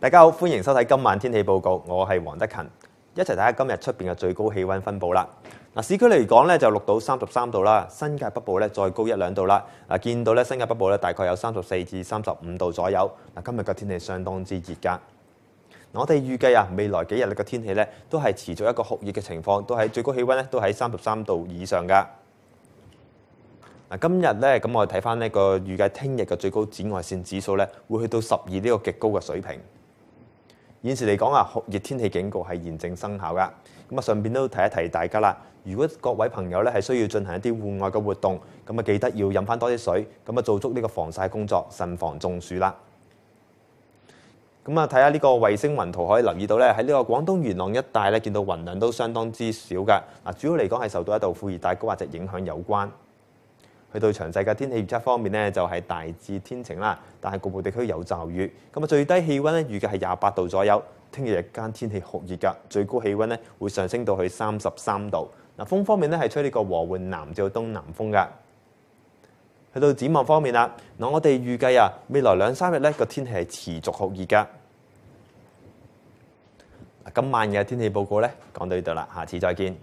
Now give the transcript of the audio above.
大家好，欢迎收睇今晚天气报告，我系黄德勤，一齐睇下今日出边嘅最高气温分布啦。嗱，市区嚟讲咧就六到三十三度啦，新界北部咧再高一两度啦。嗱，见到咧新界北部咧大概有三十四至三十五度左右。嗱，今日嘅天气相当之热噶。我哋预计啊，未来几日嘅个天气咧都系持续一个酷热嘅情况，都喺最高气温咧都喺三十三度以上噶。嗱，今日咧咁我睇翻呢个预计听日嘅最高紫外线指数咧会去到十二呢个极高嘅水平。現時嚟講啊，酷熱天氣警告係現正生效㗎。咁啊，順便都提一提大家啦。如果各位朋友咧係需要進行一啲户外嘅活動，咁啊記得要飲翻多啲水，咁啊做足呢個防曬工作，慎防中暑啦。咁啊，睇下呢個衛星雲圖，可以留意到咧喺呢個廣東元朗一帶咧，見到雲量都相當之少㗎。嗱，主要嚟講係受到一道副熱帶高壓值影響有關。去到詳細嘅天氣預測方面呢，就係大致天晴啦，但係局部地區有驟雨。咁啊，最低氣温呢，預計係廿八度左右。聽日日間天氣酷熱噶，最高氣温呢會上升到去三十三度。嗱，風方面呢，係吹呢個和緩南至到東南風噶。去到展望方面啦，嗱，我哋預計啊，未來兩三日咧個天氣係持續酷熱噶。今晚嘅天氣報告咧講到呢度啦，下次再見。